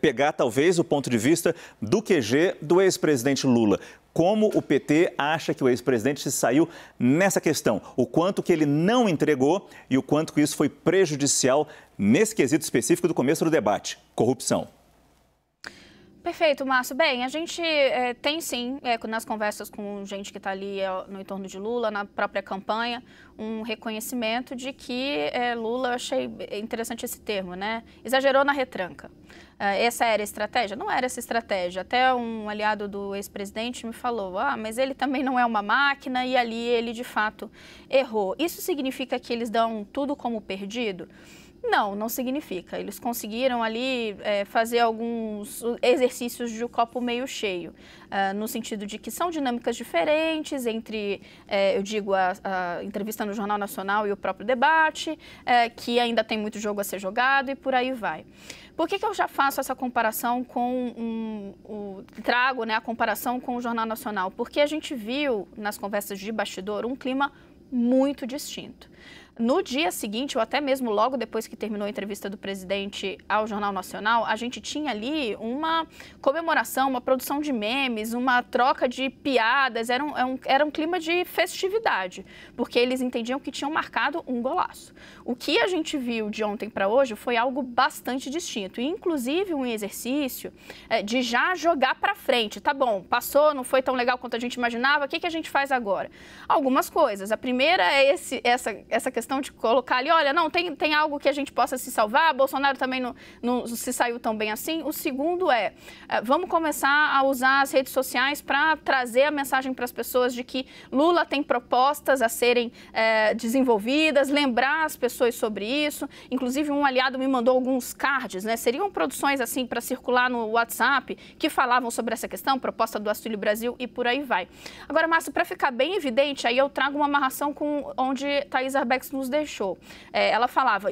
pegar talvez o ponto de vista do QG do ex-presidente Lula. Como o PT acha que o ex-presidente se saiu nessa questão? O quanto que ele não entregou e o quanto que isso foi prejudicial nesse quesito específico do começo do debate, corrupção. Perfeito, Márcio. Bem, a gente é, tem sim, é, nas conversas com gente que está ali é, no entorno de Lula, na própria campanha, um reconhecimento de que Lula, achei interessante esse termo, né? Exagerou na retranca. essa era a estratégia? Não era essa estratégia. Até um aliado do ex-presidente me falou: ah, mas ele também não é uma máquina e ali ele de fato errou. Isso significa que eles dão tudo como perdido? Não, não significa. Eles conseguiram ali é, fazer alguns exercícios de copo meio cheio, uh, no sentido de que são dinâmicas diferentes entre, é, eu digo, a, a, entrevista no Jornal Nacional e o próprio debate, é, que ainda tem muito jogo a ser jogado e por aí vai. Por que, que eu já faço essa comparação com um, o, trago né, a comparação com o Jornal Nacional? Porque a gente viu nas conversas de bastidor um clima muito distinto. No dia seguinte, ou até mesmo logo depois que terminou a entrevista do presidente ao Jornal Nacional, a gente tinha ali uma comemoração, uma produção de memes, uma troca de piadas. Era um, era é um, era um clima de festividade, porque eles entendiam que tinham marcado um golaço. O que a gente viu de ontem para hoje foi algo bastante distinto, inclusive um exercício é, de já jogar para frente. Tá bom, passou, não foi tão legal quanto a gente imaginava, o que, que a gente faz agora? Algumas coisas. A primeira é esse, essa essa questão de colocar ali, olha, não, tem, tem algo que a gente possa se salvar, Bolsonaro também não, não se saiu tão bem assim. O segundo é, é vamos começar a usar as redes sociais para trazer a mensagem para as pessoas de que Lula tem propostas a serem é, desenvolvidas, lembrar as pessoas sobre isso. Inclusive, um aliado me mandou alguns cards, né? Seriam produções assim para circular no WhatsApp que falavam sobre essa questão, proposta do Astúlio Brasil e por aí vai. Agora, Márcio, para ficar bem evidente, aí eu trago uma amarração com onde Thaís Arbex nos deixou. É, ela falava,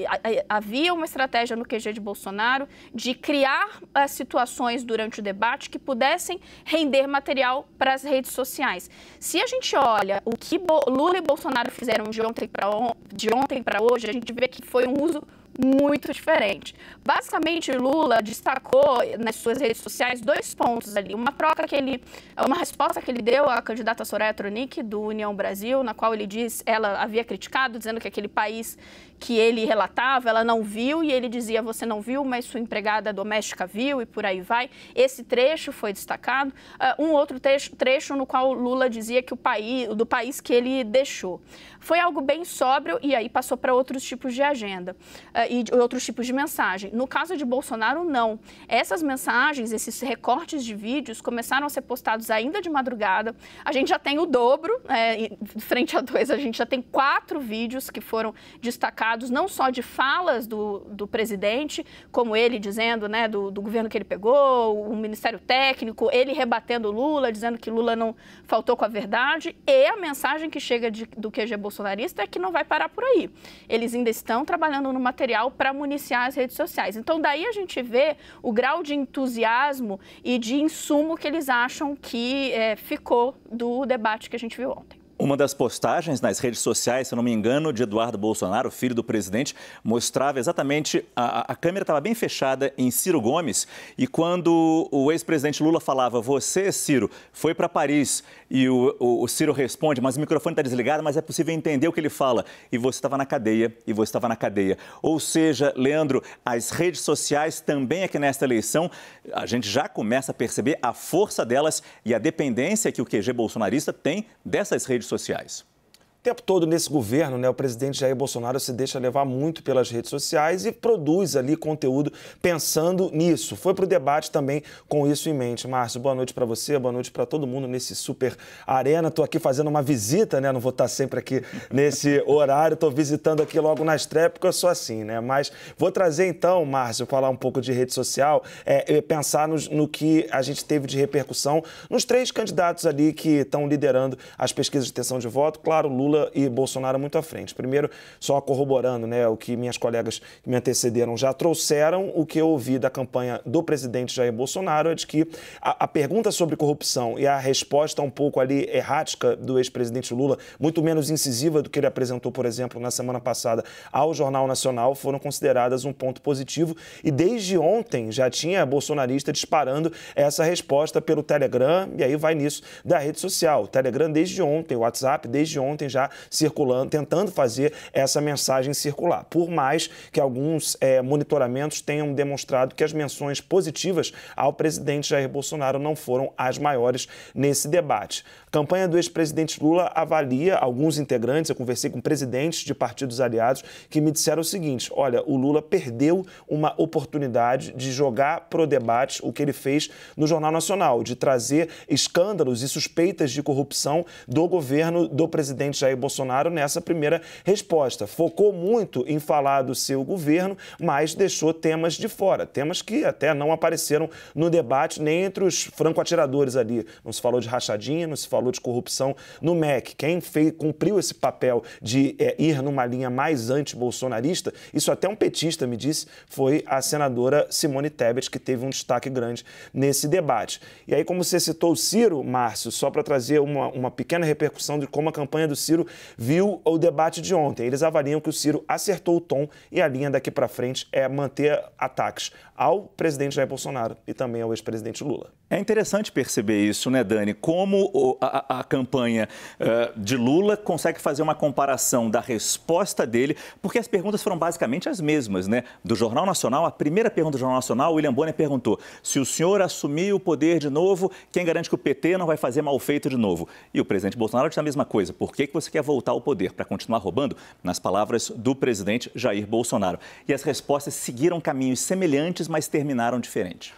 havia uma estratégia no QG de Bolsonaro de criar as eh, situações durante o debate que pudessem render material para as redes sociais. Se a gente olha o que Lula e Bolsonaro fizeram de ontem para ontem hoje, a gente vê que foi um uso muito diferente. Basicamente, Lula destacou nas suas redes sociais dois pontos ali. Uma troca que ele. Uma resposta que ele deu à candidata Soraya Tronic, do União Brasil, na qual ele diz, ela havia criticado, dizendo que aquele país que ele relatava, ela não viu e ele dizia: Você não viu, mas sua empregada doméstica viu e por aí vai. Esse trecho foi destacado. Uh, um outro trecho, trecho no qual Lula dizia que o país, do país que ele deixou. Foi algo bem sóbrio e aí passou para outros tipos de agenda uh, e outros tipos de mensagem. No caso de Bolsonaro, não. Essas mensagens, esses recortes de vídeos começaram a ser postados ainda de madrugada. A gente já tem o dobro, é, frente a dois, a gente já tem quatro vídeos que foram destacados resultados não só de falas do, do presidente, como ele dizendo né, do, do governo que ele pegou, o Ministério Técnico, ele rebatendo Lula, dizendo que Lula não faltou com a verdade, e a mensagem que chega de, do QG bolsonarista é que não vai parar por aí. Eles ainda estão trabalhando no material para municiar as redes sociais. Então, daí a gente vê o grau de entusiasmo e de insumo que eles acham que é, ficou do debate que a gente viu ontem. Uma das postagens nas redes sociais, se não me engano, de Eduardo Bolsonaro, filho do presidente, mostrava exatamente a, a câmera estava bem fechada em Ciro Gomes e quando o ex-presidente Lula falava: "Você, Ciro, foi para Paris" e o, o, o Ciro responde, mas o microfone está desligado, mas é possível entender o que ele fala. E você estava na cadeia, e você estava na cadeia. Ou seja, Leandro, as redes sociais também aqui é nesta eleição, a gente já começa a perceber a força delas e a dependência que o QG bolsonarista tem dessas redes sociais. O tempo todo nesse governo, né, o presidente Jair Bolsonaro se deixa levar muito pelas redes sociais e produz ali conteúdo pensando nisso. Foi para o debate também com isso em mente. Márcio, boa noite para você, boa noite para todo mundo nesse super arena. Estou aqui fazendo uma visita, né? Não vou estar tá sempre aqui nesse horário, estou visitando aqui logo na estreia, porque eu sou assim, né? Mas vou trazer então, Márcio, falar um pouco de rede social, é, é pensar no, no que a gente teve de repercussão nos três candidatos ali que estão liderando as pesquisas de tensão de voto. Claro, Lula Lula e Bolsonaro muito à frente. Primeiro, só corroborando né, o que minhas colegas que me antecederam já trouxeram, o que eu ouvi da campanha do presidente Jair Bolsonaro é de que a, a pergunta sobre corrupção e a resposta um pouco ali errática do ex-presidente Lula, muito menos incisiva do que ele apresentou, por exemplo, na semana passada ao Jornal Nacional, foram consideradas um ponto positivo. E desde ontem já tinha bolsonarista disparando essa resposta pelo Telegram, e aí vai nisso da rede social. O Telegram desde ontem, o WhatsApp desde ontem já circulando, tentando fazer essa mensagem circular. Por mais que alguns é, monitoramentos tenham demonstrado que as menções positivas ao presidente Jair Bolsonaro não foram as maiores nesse debate. A campanha do ex-presidente Lula avalia alguns integrantes, eu conversei com presidentes de partidos aliados que me disseram o seguinte: olha, o Lula perdeu uma oportunidade de jogar pro debate o que ele fez no Jornal Nacional, de trazer escândalos e suspeitas de corrupção do governo do presidente Jair Bolsonaro nessa primeira resposta. Focou muito em falar do seu governo, mas deixou temas de fora, temas que até não apareceram no debate nem entre os franco-atiradores ali. Não se falou de rachadinha, não se falou de corrupção no MEC. Quem fez, cumpriu esse papel de é, ir numa linha mais anti-bolsonarista, isso até um petista me disse, foi a senadora Simone Tebet, que teve um destaque grande nesse debate. E aí, como você citou o Ciro, Márcio, só para trazer uma, uma pequena repercussão de como a campanha do Ciro Ciro viu o debate de ontem. Eles avaliam que o Ciro acertou o tom e a linha daqui para frente é manter ataques ao presidente Jair Bolsonaro e também ao ex-presidente Lula. É interessante perceber isso, né, Dani? Como a, a campanha uh, de Lula consegue fazer uma comparação da resposta dele, porque as perguntas foram basicamente as mesmas, né? Do Jornal Nacional, a primeira pergunta do Jornal Nacional, William Bonner perguntou: se o senhor assumir o poder de novo, quem garante que o PT não vai fazer mal feito de novo? E o presidente Bolsonaro disse a mesma coisa: por que, que você Aliança quer é voltar ao poder para continuar roubando, nas palavras do presidente Jair Bolsonaro. E as respostas seguiram caminhos semelhantes, mas terminaram diferente.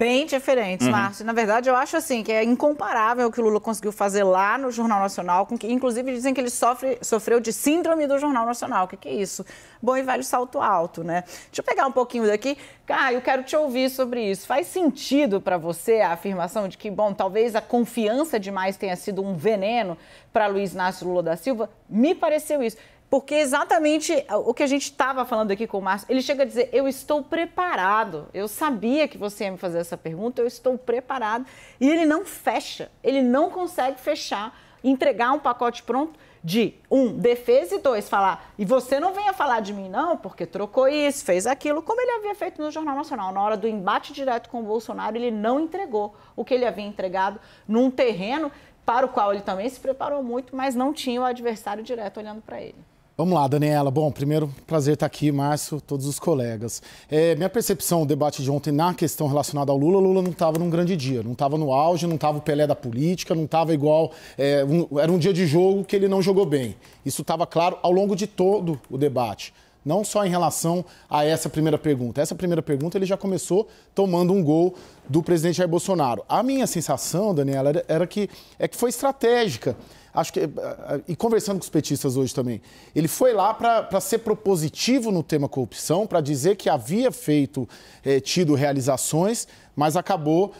Bem diferentes, uhum. Márcio. Na verdade, eu acho assim que é incomparável o que o Lula conseguiu fazer lá no Jornal Nacional, com que inclusive dizem que ele sofre, sofreu de síndrome do Jornal Nacional. O que, que é isso? Bom e velho salto alto, né? Deixa eu pegar um pouquinho daqui. Caio, eu quero te ouvir sobre isso. Faz sentido para você a afirmação de que, bom, talvez a confiança demais tenha sido um veneno para Luiz Inácio Lula da Silva? Me pareceu isso. Porque exatamente ah, o que a gente estava falando aqui com o Márcio, ele chega a dizer: Eu estou preparado, eu sabia que você ia me fazer essa pergunta, eu estou preparado. E ele não fecha, ele não consegue fechar, entregar um pacote pronto de um, defesa e dois, falar, e você não venha falar de mim, não, porque trocou isso, fez aquilo, como ele havia feito no Jornal Nacional. Na hora do embate direto com o Bolsonaro, ele não entregou o que ele havia entregado num terreno para o qual ele também se preparou muito, mas não tinha o adversário direto olhando para ele. Vamos lá, Daniela. Bom, primeiro, prazer estar aqui, Márcio, todos os colegas. É, minha percepção, o debate de ontem na questão relacionada ao Lula, Lula não estava num grande dia, não estava no auge, não estava o Pelé da política, não estava igual. É, um, era um dia de jogo que ele não jogou bem. Isso estava claro ao longo de todo o debate. Não só em relação a essa primeira pergunta. Essa primeira pergunta ele já começou tomando um gol do presidente Jair Bolsonaro. A minha sensação, Daniela, era que, é que foi estratégica acho que eh, eh, e conversando com os petistas hoje também, ele foi lá para ser propositivo no tema corrupção, para dizer que havia feito, eh, tido realizações, mas acabou,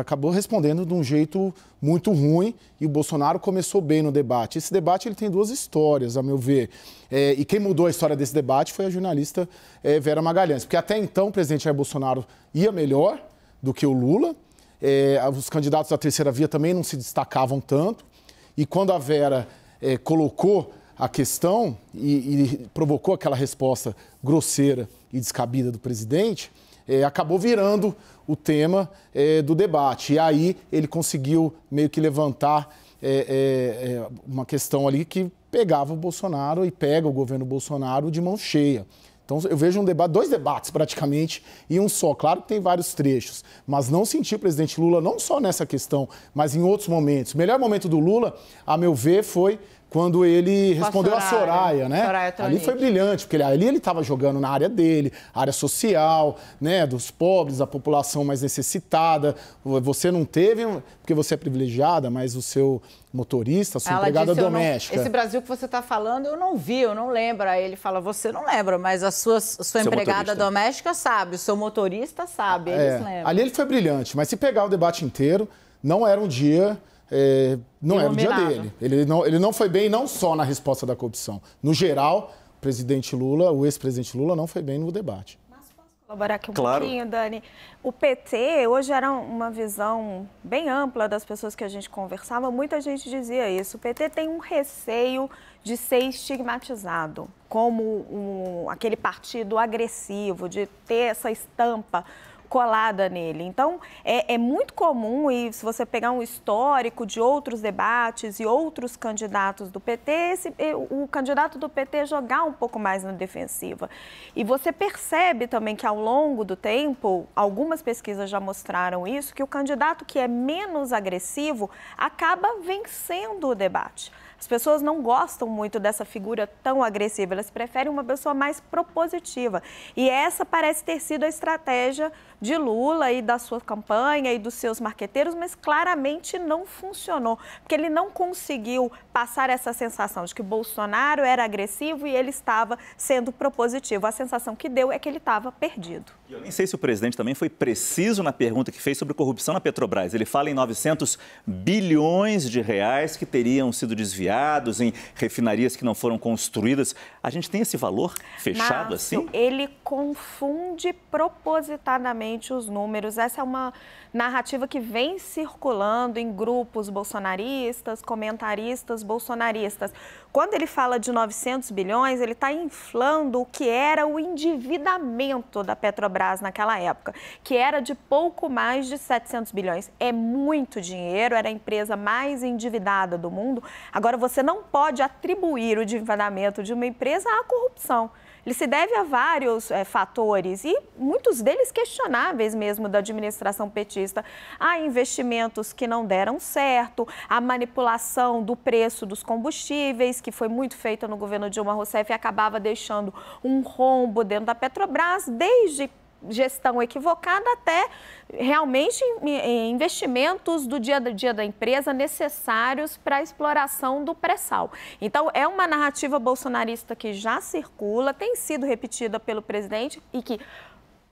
acabou respondendo de um jeito muito ruim e o Bolsonaro começou bem no debate. Esse debate ele tem duas histórias, a meu ver. e quem mudou a história desse debate foi a jornalista Vera Magalhães, porque até então o presidente Jair Bolsonaro ia melhor do que o Lula. os candidatos da terceira via também não se destacavam tanto. E quando a Vera é, colocou a questão e, e, provocou aquela resposta grosseira e descabida do presidente, é, acabou virando o tema é, do debate. E aí ele conseguiu meio que levantar é, uma questão ali que pegava o Bolsonaro e pega o governo Bolsonaro de mão cheia. Então eu vejo um debate, dois debates praticamente, e um só. Claro que tem vários trechos, mas não senti o presidente Lula, não só nessa questão, mas em outros momentos. O melhor momento do Lula, a meu ver, foi quando ele Com respondeu a Soraya, a Soraya né? Soraya ali foi brilhante, porque ali ele estava jogando na área dele, área social, né? Dos pobres, da população mais necessitada. Você não teve, porque você é privilegiada, mas o seu motorista, sua Ela empregada disse, doméstica. Não, esse Brasil que você está falando, eu não vi, eu não lembro. Aí ele fala, você não lembra, mas a sua, a sua empregada motorista. doméstica sabe, o seu motorista sabe, eles é, lembram. Ali ele foi brilhante, mas se pegar o debate inteiro, não era um dia é, não era o dia dele. Ele não, ele não foi bem, não só na resposta da corrupção. No geral, o presidente Lula, o ex-presidente Lula, não foi bem no debate colaborar aqui um claro. pouquinho, Dani. O PT hoje era uma visão bem ampla das pessoas que a gente conversava. Muita gente dizia isso. O PT tem um receio de ser estigmatizado como um, aquele partido agressivo, de ter essa estampa colada nele. Então, é, é, muito comum, e se você pegar um histórico de outros debates e outros candidatos do PT, esse, eh, o candidato do PT jogar um pouco mais na defensiva. E você percebe também que ao longo do tempo, algumas pesquisas já mostraram isso, que o candidato que é menos agressivo acaba vencendo o debate. As pessoas não gostam muito dessa figura tão agressiva, elas preferem uma pessoa mais propositiva. E essa parece ter sido a estratégia de Lula e da sua campanha e dos seus marqueteiros, mas claramente não funcionou, porque ele não conseguiu passar essa sensação de que Bolsonaro era agressivo e ele estava sendo propositivo. A sensação que deu é que ele estava perdido. Eu nem sei se o presidente também foi preciso na pergunta que fez sobre corrupção na Petrobras. Ele fala em 900 bilhões de reais que teriam sido desviados em refinarias que não foram construídas. A gente tem esse valor fechado Márcio, assim? Ele confunde propositadamente os números. Essa é uma narrativa que vem circulando em grupos bolsonaristas, comentaristas bolsonaristas. Quando ele fala de 900 bilhões, ele está inflando o que era o endividamento da Petrobras naquela época, que era de pouco mais de 700 bilhões. É muito dinheiro, era a empresa mais endividada do mundo. Agora você não pode atribuir o desvanamento de uma empresa à corrupção. Ele se deve a vários é, fatores e muitos deles questionáveis mesmo da administração petista. Há investimentos que não deram certo, a manipulação do preço dos combustíveis, que foi muito feita no governo Dilma Rousseff e acabava deixando um rombo dentro da Petrobras, desde gestão equivocada até realmente investimentos do dia a dia da empresa necessários para a exploração do pré-sal. Então, é uma narrativa bolsonarista que já circula, tem sido repetida pelo presidente e que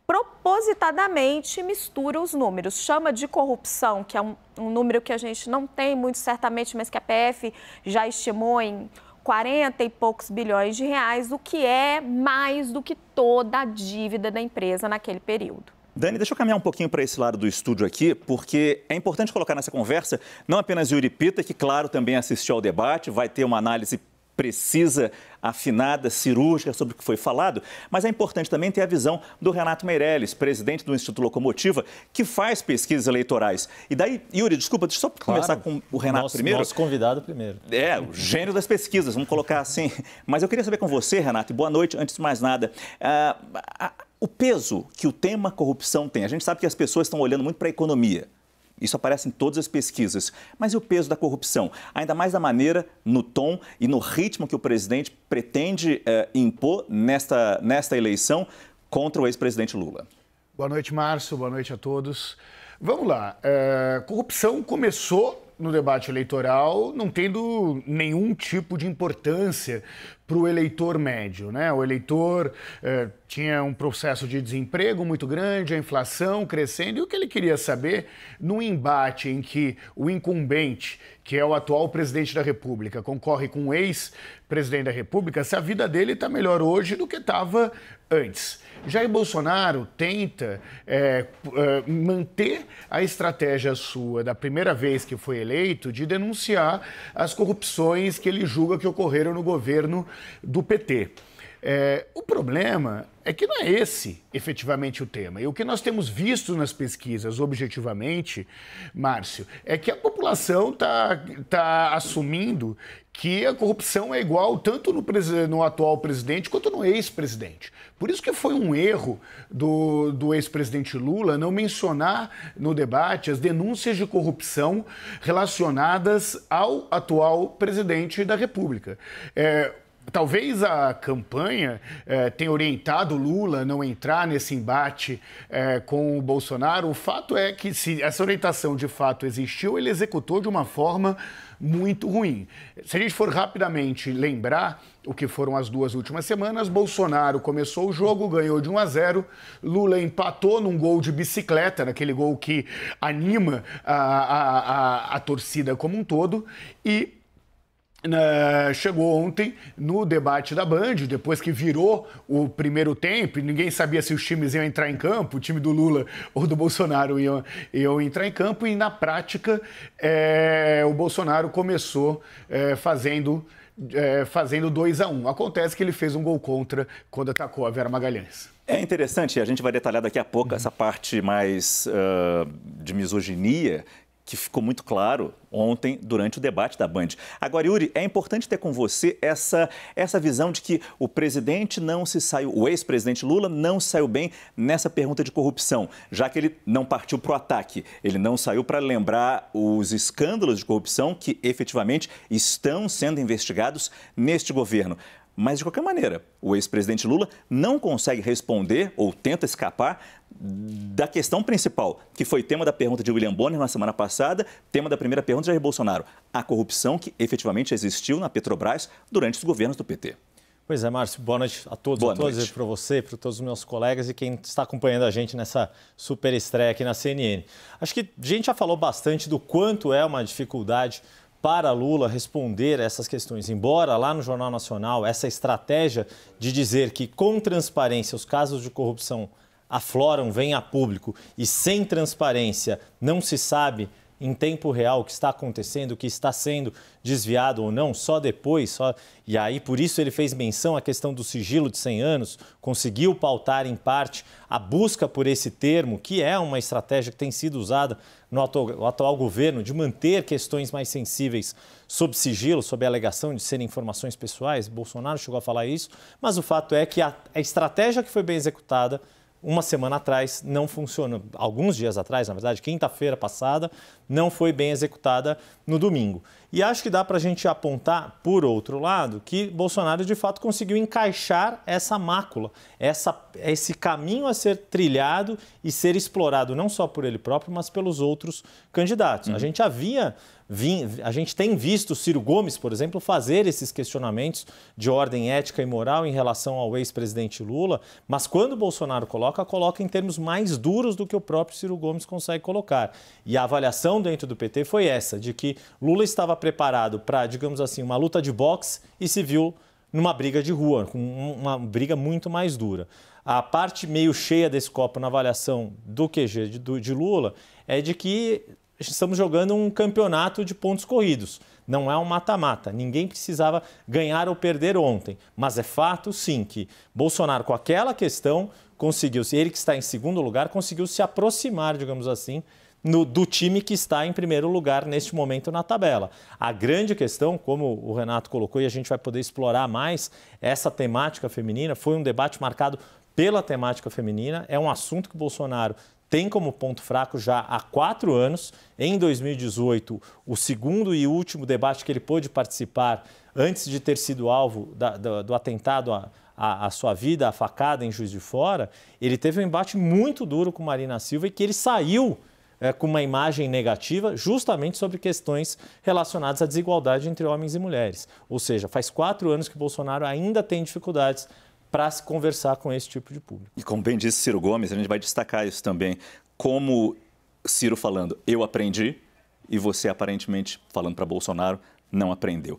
propositadamente mistura os números. Chama de corrupção, que é um, um número que a gente não tem muito certamente, mas que a PF já estimou em 40 e poucos bilhões de reais, o que é mais do que toda a dívida da empresa naquele período. Dani, deixa eu caminhar um pouquinho para esse lado do estúdio aqui, porque é importante colocar nessa conversa não apenas Yuri Pita, que, claro, também assistiu ao debate, vai ter uma análise precisa afinada, cirúrgica sobre o que foi falado, mas é importante também ter a visão do Renato Meirelles, presidente do Instituto Locomotiva, que faz pesquisas eleitorais. E daí, Yuri, desculpa, deixa eu só claro. começar com o Renato nosso, primeiro. Nosso convidado primeiro. É, o gênio das pesquisas, vamos colocar assim. Mas eu queria saber com você, Renato, e boa noite, antes de mais nada. Ah, o peso que o tema corrupção tem. A gente sabe que as pessoas estão olhando muito para a economia. Isso aparece em todas as pesquisas. Mas e o peso da corrupção? Ainda mais da maneira, no tom e no ritmo que o presidente pretende eh, impor nesta, nesta eleição contra o ex-presidente Lula. Boa noite, Márcio. Boa noite a todos. Vamos lá. É, corrupção começou no debate eleitoral não tendo nenhum tipo de importância para o eleitor médio. Né? O eleitor eh, tinha um processo de desemprego muito grande, a inflação crescendo, e o que ele queria saber no embate em que o incumbente, que é o atual presidente da República, concorre com o ex-presidente da República, se a vida dele está melhor hoje do que estava antes. Jair Bolsonaro tenta é, manter a estratégia sua da primeira vez que foi eleito de denunciar as corrupções que ele julga que ocorreram no governo do PT. É, o problema é que não é esse efetivamente o tema. E o que nós temos visto nas pesquisas, objetivamente, Márcio, é que a população está tá assumindo que a corrupção é igual tanto no, no atual presidente quanto no ex-presidente. Por isso que foi um erro do, do ex-presidente Lula não mencionar no debate as denúncias de corrupção relacionadas ao atual presidente da República. É, Talvez a campanha eh, tenha orientado Lula a não entrar nesse embate eh, com o Bolsonaro. O fato é que, se essa orientação de fato existiu, ele executou de uma forma muito ruim. Se a gente for rapidamente lembrar o que foram as duas últimas semanas, Bolsonaro começou o jogo, ganhou de 1 a 0, Lula empatou num gol de bicicleta, naquele gol que anima a, a, a, a torcida como um todo, e chegou ontem no debate da Band, depois que virou o primeiro tempo, ninguém sabia se os times iam entrar em campo, o time do Lula ou do Bolsonaro iam, iam entrar em campo, e na prática é, o Bolsonaro começou é, fazendo. É, fazendo 2 a 1 um. Acontece que ele fez um gol contra quando atacou a Vera Magalhães. É interessante, a gente vai detalhar daqui a pouco uhum. essa parte mais uh, de misoginia que ficou muito claro ontem durante o debate da Band. Agora, Yuri, é importante ter com você essa, essa visão de que o presidente não se saiu, o ex-presidente Lula não saiu bem nessa pergunta de corrupção, já que ele não partiu para o ataque, ele não saiu para lembrar os escândalos de corrupção que efetivamente estão sendo investigados neste governo. Mas, de qualquer maneira, o ex-presidente Lula não consegue responder ou tenta escapar da questão principal, que foi tema da pergunta de William Bonner na semana passada, tema da primeira pergunta de Jair Bolsonaro, a corrupção que efetivamente existiu na Petrobras durante os governos do PT. Pois é, Márcio, boa noite a todos, boa a e para você, para todos os meus colegas e quem está acompanhando a gente nessa super estreia aqui na CNN. Acho que a gente já falou bastante do quanto é uma dificuldade para Lula responder essas questões. Embora lá no Jornal Nacional essa estratégia de dizer que com transparência os casos de corrupção afloram, vêm a público e sem transparência não se sabe em tempo real o que está acontecendo, o que está sendo desviado ou não, só depois. Só... E aí, por isso, ele fez menção à questão do sigilo de 100 anos, conseguiu pautar, em parte, a busca por esse termo, que é uma estratégia que tem sido usada no atual, atual governo de manter questões mais sensíveis sob sigilo, sob a alegação de serem informações pessoais. Bolsonaro chegou a falar isso, mas o fato é que a, a estratégia que foi bem executada uma semana atrás não funcionou, alguns dias atrás, na verdade, quinta-feira passada, não foi bem executada no domingo. E acho que dá para a gente apontar, por outro lado, que Bolsonaro de fato conseguiu encaixar essa mácula, essa, esse caminho a ser trilhado e ser explorado não só por ele próprio, mas pelos outros candidatos. Uhum. A gente havia a gente tem visto Ciro Gomes, por exemplo, fazer esses questionamentos de ordem ética e moral em relação ao ex-presidente Lula, mas quando Bolsonaro coloca, coloca em termos mais duros do que o próprio Ciro Gomes consegue colocar. E a avaliação dentro do PT foi essa, de que Lula estava preparado para, digamos assim, uma luta de boxe e se viu numa briga de rua, uma briga muito mais dura. A parte meio cheia desse copo na avaliação do QG de, de Lula é de que estamos jogando um campeonato de pontos corridos. Não é um mata-mata. Ninguém precisava ganhar ou perder ontem. Mas é fato, sim, que Bolsonaro, com aquela questão, conseguiu, ele que está em segundo lugar, conseguiu se aproximar, digamos assim, no, do time que está em primeiro lugar neste momento na tabela. A grande questão, como o Renato colocou, e a gente vai poder explorar mais essa temática feminina, foi um debate marcado pela temática feminina. É um assunto que o Bolsonaro tem como ponto fraco já há quatro anos. Em 2018, o segundo e último debate que ele pôde participar antes de ter sido alvo da, do, do atentado à sua vida, a facada em Juiz de Fora, ele teve um embate muito duro com Marina Silva e que ele saiu é, com uma imagem negativa, justamente sobre questões relacionadas à desigualdade entre homens e mulheres. Ou seja, faz quatro anos que Bolsonaro ainda tem dificuldades para se conversar com esse tipo de público. E como bem disse Ciro Gomes, a gente vai destacar isso também. Como Ciro falando, eu aprendi, e você aparentemente falando para Bolsonaro, não aprendeu.